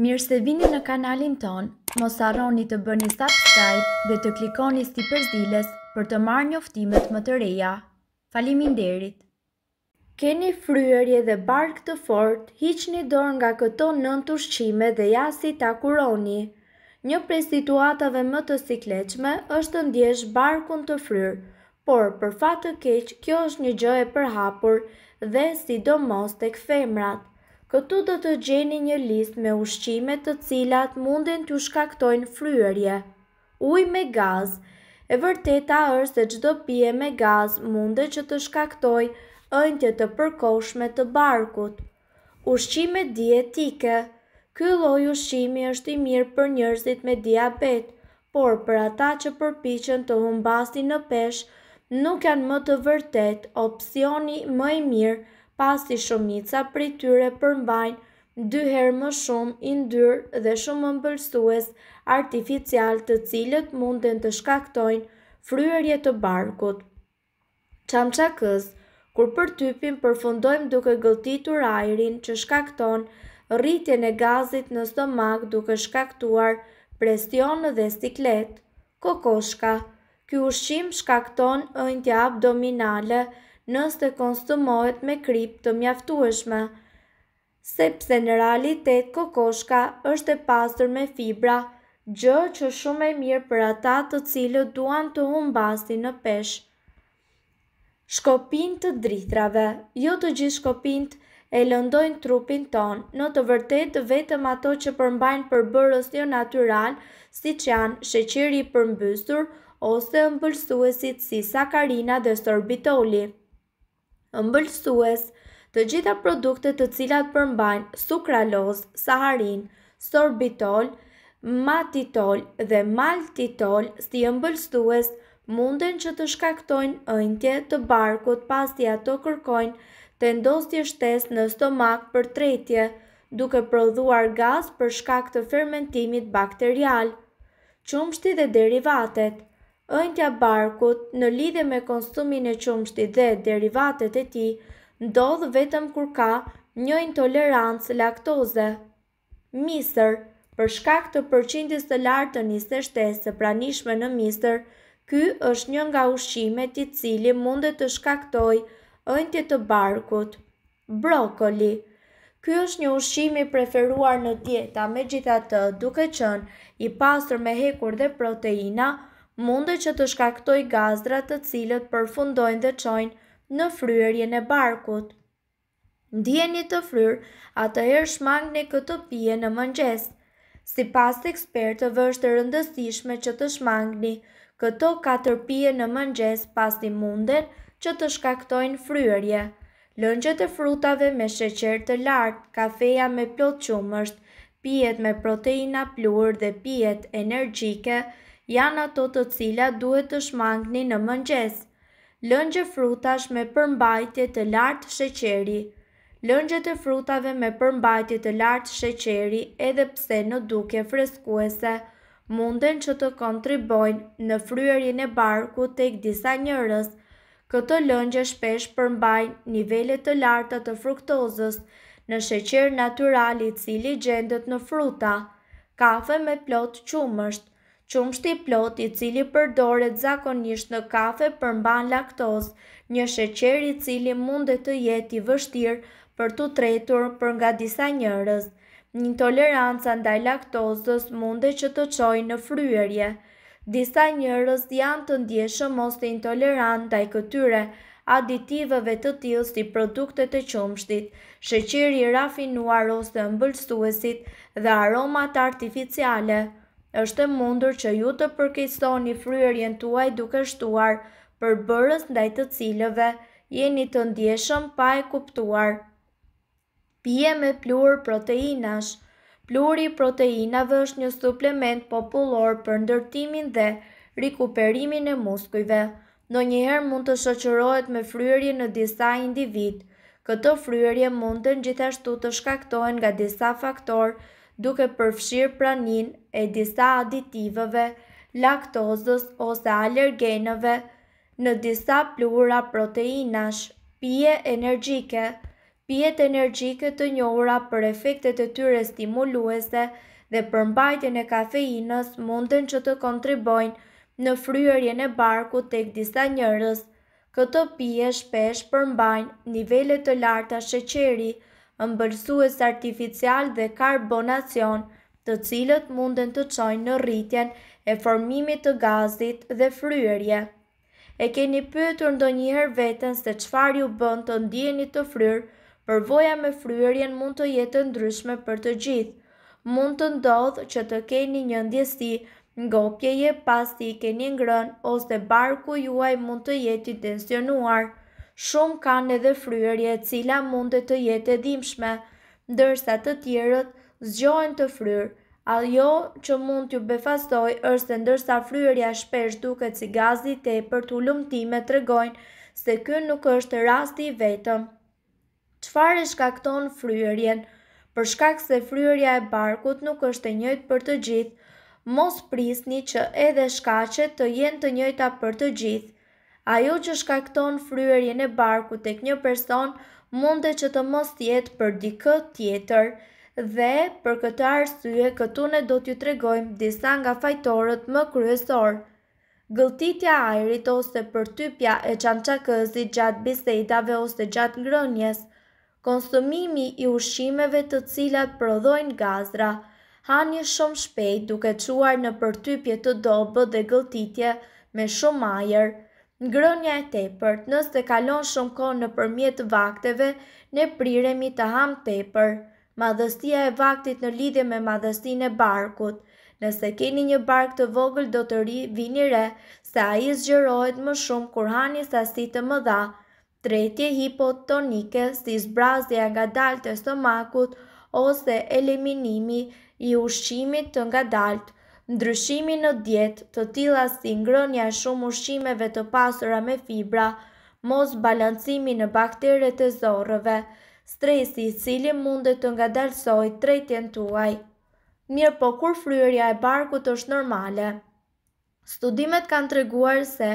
Mirë se vini në kanalin ton, mos arroni të bëni subscribe dhe të klikoni sti përzilës për të marrë një më të reja. Falimin derit! Keni fryërje dhe bark të fort, hiq një dorë nga këto nën të shqime dhe jasi ta kuroni. Një prej situatave më të sikleqme është të ndjesh barkun të fryrë, por për fatë të keqë kjo është një gjë e përhapur dhe si do mos të këfemrat. Këtu do të gjeni një list me ushqime të cilat munden të shkaktojnë fryërje. Uj me gaz, e vërteta është se gjdo pje me gaz munde që të shkaktoj ëndje të përkoshme të barkut. Ushqime dietike, ky loj ushqimi është i mirë për njërzit me diabet, por për ata që përpichen të humbasti në pesh, nuk janë më të vërtet opcioni më i mirë pasi shumica prej tyre përmbajnë dy herë më shumë indyrë dhe shumë mëmbëlsues artificial të cilët munden të shkaktojnë fryërje të barkut. Qamqakës, kur për typin përfundojmë duke gëltitur ajrin që shkakton rritjen e gazit në stomak duke shkaktuar presion dhe stiklet, kokoshka, kjo ushqim shkakton ëndja abdominale, nësë të konsumohet me krypë të mjaftueshme, sepse në realitet kokoshka është e pasur me fibra, gjë që shumë e mirë për ata të cilët duan të humbasin në peshë. Shkopin të drithrave, jo të gjithë shkopin të e lëndojnë trupin ton, në të vërtet të vetëm ato që përmbajnë përbërës një jo natural, si që janë sheqiri përmbysur ose mbëlsuesit si sakarina dhe sorbitoli ëmbëlsues, të gjitha produkte të cilat përmbajnë sukraloz, saharin, sorbitol, matitol dhe maltitol si ëmbëlsues munden që të shkaktojnë ëndje të barkut pas të ato kërkojnë të ndosti shtes në stomak për tretje, duke prodhuar gaz për shkak të fermentimit bakterial, qumshti dhe derivatet ëndja barkut në lidhe me konsumin e qumshti dhe derivatet e ti, ndodhë vetëm kur ka një intolerancë laktoze. Misër, për shkak të përqindis të lartë të njështë pranishme në misër, ky është një nga ushime të cili mundet të shkaktoj ëndje të barkut. Brokoli Ky është një ushqim i preferuar në dieta, megjithatë, duke qenë i pasur me hekur dhe proteina, mundë që të shkaktoj gazdrat të cilët përfundojnë dhe qojnë në fryërjen e barkut. Ndjeni të fryrë, atë shmangni shmang në këtë pje në mëngjes. Si pas të ekspertëve është rëndësishme që të shmangni këto 4 pje në mëngjes pas të munden që të shkaktojnë fryërje. Lëngjët e frutave me sheqer të lartë, kafeja me plot qumësht, pijet me proteina plurë dhe pijet energjike, janë ato të cilat duhet të shmangni në mëngjes. Lëngje frutash me përmbajtje të lartë sheqeri. Lëngjet e frutave me përmbajtje të lartë sheqeri, edhe pse në duke freskuese, munden që të kontribojnë në fryerjen e barkut tek disa njerëz. Këto lëngje shpesh përmbajnë nivele të larta të fruktozës në sheqer natyral i cili gjendet në fruta. Kafe me plot qumësht, qumshti plot i cili përdoret zakonisht në kafe përmban laktoz, një sheqer i cili mund të jetë i vështirë për të tretur për nga disa njërës. Një toleranca ndaj laktozës munde që të qojë në fryërje. Disa njërës janë të ndjeshë mos të intolerant ndaj këtyre, aditiveve të tilë si produktet e qumshtit, sheqeri rafinuar ose mbëllstuesit dhe aromat artificiale është e mundur që ju të përkejstoni fryerjen tuaj duke shtuar për bërës ndaj të cilëve, jeni të ndjeshëm pa e kuptuar. Pije me plurë proteinash i proteinave është një suplement popullor për ndërtimin dhe rikuperimin e muskujve. Në njëherë mund të shëqërohet me fryerje në disa individ. Këto fryerje mund të në gjithashtu të shkaktohen nga disa faktorë, duke përfshirë pranin e disa aditivëve, laktozës ose allergenëve, në disa plura proteinash, pije energjike, pijet energjike të njohura për efektet e tyre stimuluese dhe përmbajtjen e kafeinës munden që të kontribojnë në fryërjen e barku tek disa njerëz. Këto pije shpesh përmbajnë nivele të larta sheqeri, shqeqeri, mbërësues artificial dhe karbonacion, të cilët munden të qojnë në rritjen e formimit të gazit dhe fryërje. E keni pyetur ndonjëherë veten se çfarë ju bën të ndiheni të fryrë? Përvoja me fryërjen mund të jetë ndryshme për të gjithë. Mund të ndodhë që të keni një ndjesi, ngopjeje pas të i keni ngrën ose barku juaj mund të jeti tensionuarë, tensionuar shumë kanë edhe fryerje cila mund të jetë e dimshme, ndërsa të tjerët zgjohen të fryrë. Ajo që mund t'ju befastoj është se ndërsa fryerja shpesh duket si gazi e për t'u lumtime të regojnë se kënë nuk është rasti i vetëm. Qfar e shkakton fryerjen? Për shkak se fryerja e barkut nuk është e njëjtë për të gjithë, mos prisni që edhe shkacet të jenë të njëjta për të gjithë ajo që shkakton fryërin e barku tek një person mund që të mos jetë për dikë tjetër dhe për këtë arsye këtu ne do t'ju tregojmë disa nga fajtorët më kryesor. Gëltitja e ajrit ose përtypja e çançakëzit gjatë bisedave ose gjatë ngrënjes. konsumimi i ushqimeve të cilat prodhojnë gazra, hani shumë shpejt duke quar në përtypje të dobë dhe gëltitje me shumë ajer, Ngrënja e tepërt, nëse kalon shumë kohë në përmjet vakteve, ne priremi të ham tepër. Madhëstia e vaktit në lidhje me madhëstin e barkut. Nëse keni një bark të vogël do të ri vini re, se a i zgjerojt më shumë kur hani sasit të më dha. Tretje hipotonike, si zbrazja nga dalt e stomakut, ose eliminimi i ushqimit të nga daltë, ndryshimi në djetë të tila si ngrënja shumë ushqimeve të pasura me fibra, mos balancimi në bakteret e zorëve, stresi cili mundet të nga dalsoj tretjen tuaj. Mirë po kur fryërja e barkut është normale? Studimet kanë të reguar se,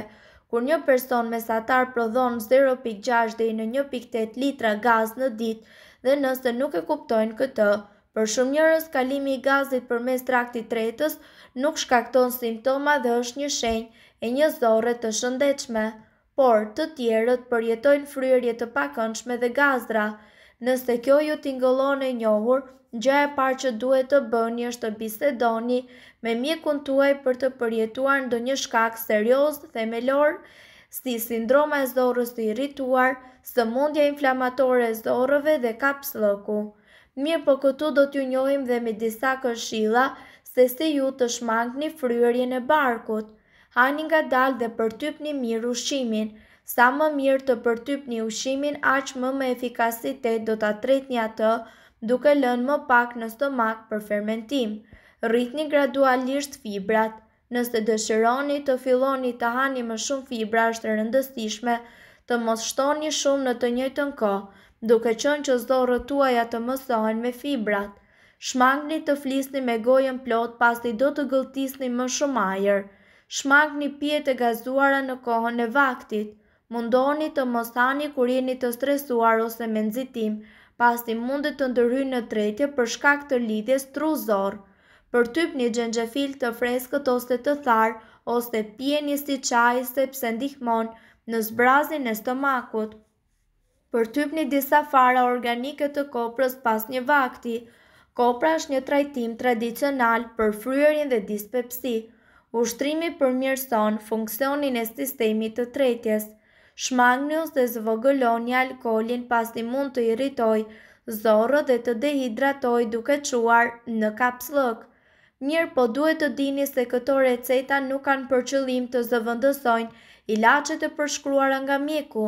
kur një person me satar prodhon 0.6 dhe i në 1.8 litra gaz në dit dhe nëse nuk e kuptojnë këtë, Për shumë njërës, kalimi i gazit për mes traktit tretës nuk shkakton simptoma dhe është një shenjë e një zore të shëndechme, por të tjerët përjetojnë fryrje të pakënçme dhe gazdra, nëse kjo ju t'ingëllon e njohur, Gja e parë që duhet të bëni është të bisedoni me mjekun tuaj për të përjetuar ndo një shkak serios dhe themelor si sindroma e zorës të irrituar, së mundja inflamatore e zorëve dhe kapsloku. Mirë po këtu do t'ju njohim dhe me disa këshilla se si ju të shmangni fryrjen e barkut. Hani nga dal dhe përtypni mirë ushimin. Sa më mirë të përtypni ushimin, aq më me efikasitet do ta tretni atë, duke lënë më pak në stomak për fermentim. Rritni gradualisht fibrat. Nëse dëshironi të filloni të hani më shumë fibra është rëndësishme, të mos shtoni shumë në të njëjtën kohë duke qënë që zdo tuaja të mësojnë me fibrat. Shmangni të flisni me gojën plot pas të i do të gëltisni më shumë Shmangni pje të gazuara në kohën e vaktit. Mundoni të mësani kur jeni të stresuar ose me nëzitim, pas të i mundet të ndërry në tretje për shkak të lidjes truzor. Për typ një gjengjefil të freskët ose të tharë, ose pjeni si qaj se ndihmon Në zbrazin e stomakut, për typ një disa fara organike të koprës pas një vakti. Kopra është një trajtim tradicional për fryërin dhe dispepsi, ushtrimi për funksionin e sistemi të tretjes. Shmagnus dhe zvogëlon një alkolin pas një mund të irritoj, zorë dhe të dehidratoj duke quar në kapslëk. Mirë po duhet të dini se këto receta nuk kanë përqëllim të zëvëndësojnë ilacet e përshkruar nga mjeku